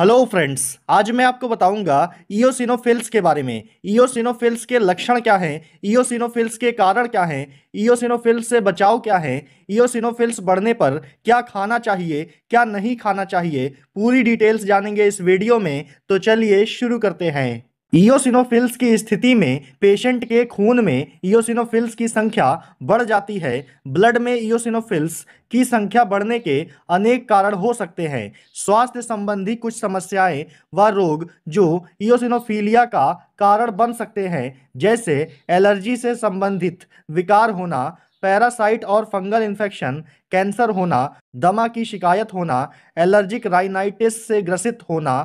hello friends आज मैं आपको बताऊंगा ईओसिनोफिल्स के बारे में ईओसिनोफिल्स के लक्षण क्या हैं ईओसिनोफिल्स के कारण क्या हैं ईओसिनोफिल्स से बचाव क्या है ईओसिनोफिल्स बढ़ने पर क्या खाना चाहिए क्या नहीं खाना चाहिए पूरी डिटेल्स जानेंगे इस वीडियो में तो चलिए शुरू करते हैं ईओसिनोफिल्स की स्थिति में पेशेंट के खून में ईओसिनोफिल्स की संख्या बढ़ जाती है ब्लड में ईओसिनोफिल्स की संख्या बढ़ने के अनेक कारण हो सकते हैं स्वास्थ्य संबंधी कुछ समस्याएं व रोग जो ईओसिनोफीलिया का कारण बन सकते हैं जैसे एलर्जी से संबंधित विकार होना पैरासाइट और फंगल इन्फेक्शन कैंसर होना दमा की शिकायत होना एलर्जिक राइनाइटिस से ग्रसित होना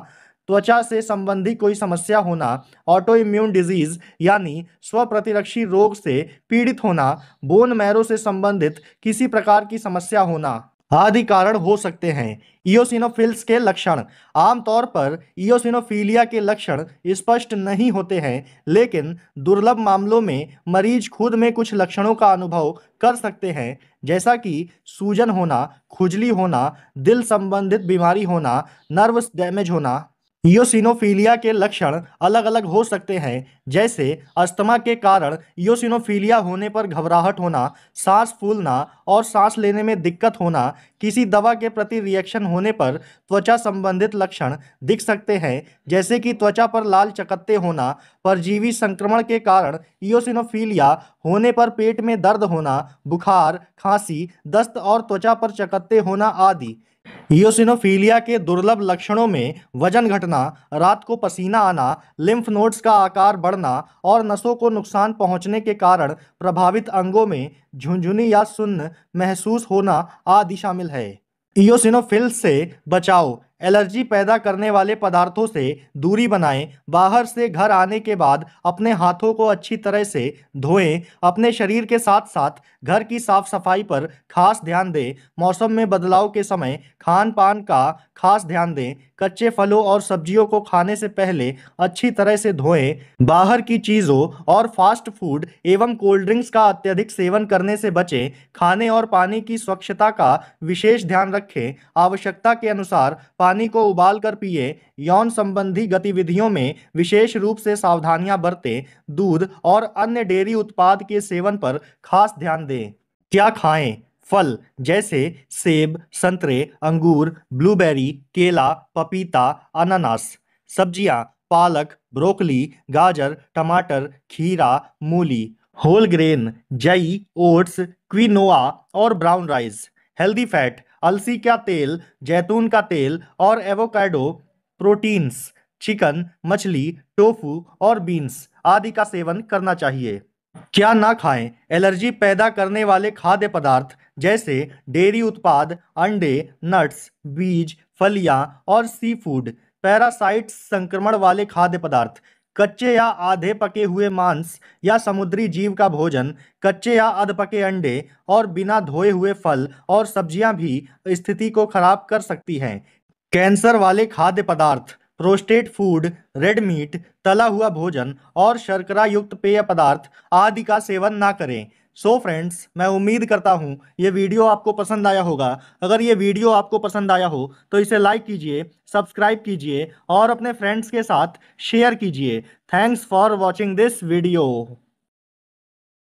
त्वचा से संबंधी कोई समस्या होना ऑटो इम्यून डिजीज यानी स्वप्रतिरक्षी रोग से पीड़ित होना बोन मैरो से संबंधित किसी प्रकार की समस्या होना आदि कारण हो सकते हैं इोसिनोफिल्स के लक्षण आमतौर पर इोसिनोफीलिया के लक्षण स्पष्ट नहीं होते हैं लेकिन दुर्लभ मामलों में मरीज खुद में कुछ लक्षणों का अनुभव कर सकते हैं जैसा कि सूजन होना खुजली होना दिल संबंधित बीमारी होना नर्वस डैमेज होना योसिनोफीलिया के लक्षण अलग अलग हो सकते हैं जैसे अस्थमा के कारण योसिनोफीलिया होने पर घबराहट होना सांस फूलना और सांस लेने में दिक्कत होना किसी दवा के प्रति रिएक्शन होने पर त्वचा संबंधित लक्षण दिख सकते हैं जैसे कि त्वचा पर लाल चकत्ते होना परजीवी संक्रमण के कारण योसिनोफीलिया होने पर पेट में दर्द होना बुखार खांसी दस्त और त्वचा पर चकत्ते होना आदि योसिनोफीलिया के दुर्लभ लक्षणों में वजन घटना रात को पसीना आना लिम्फ नोड्स का आकार बढ़ना और नसों को नुकसान पहुंचने के कारण प्रभावित अंगों में झुंझुनी या सुन्न महसूस होना आदि शामिल है इोसिनोफिल्स से बचाव एलर्जी पैदा करने वाले पदार्थों से दूरी बनाएं बाहर से घर आने के बाद अपने हाथों को अच्छी तरह से धोएं अपने शरीर के साथ साथ घर की साफ सफाई पर खास ध्यान दें मौसम में बदलाव के समय खान पान का खास ध्यान दें कच्चे फलों और सब्जियों को खाने से पहले अच्छी तरह से धोएं बाहर की चीज़ों और फास्ट फूड एवं कोल्ड ड्रिंक्स का अत्यधिक सेवन करने से बचें खाने और पानी की स्वच्छता का विशेष ध्यान रखें आवश्यकता के अनुसार पानी को उबाल कर पिए यौन संबंधी गतिविधियों में विशेष रूप से सावधानियां बरतें दूध और अन्य डेयरी उत्पाद के सेवन पर खास ध्यान दें क्या खाएं फल जैसे सेब संतरे अंगूर ब्लूबेरी केला पपीता अनानास सब्जियां पालक ब्रोकली गाजर टमाटर खीरा मूली होल ग्रेन जई ओट्स क्विनोआ और ब्राउन राइस हेल्दी फैट अलसी का तेल जैतून का तेल और एवोकाडो प्रोटीन्स चिकन मछली टोफू और बीन्स आदि का सेवन करना चाहिए क्या ना खाएं एलर्जी पैदा करने वाले खाद्य पदार्थ जैसे डेयरी उत्पाद अंडे नट्स बीज फलियां और सी फूड पैरासाइट्स संक्रमण वाले खाद्य पदार्थ कच्चे या आधे पके हुए मांस या समुद्री जीव का भोजन कच्चे या अधपके अंडे और बिना धोए हुए फल और सब्जियां भी स्थिति को खराब कर सकती हैं कैंसर वाले खाद्य पदार्थ प्रोस्टेट फूड रेड मीट तला हुआ भोजन और शर्करा युक्त पेय पदार्थ आदि का सेवन ना करें सो so फ्रेंड्स मैं उम्मीद करता हूँ ये वीडियो आपको पसंद आया होगा अगर ये वीडियो आपको पसंद आया हो तो इसे लाइक कीजिए सब्सक्राइब कीजिए और अपने फ्रेंड्स के साथ शेयर कीजिए thanks for watching this video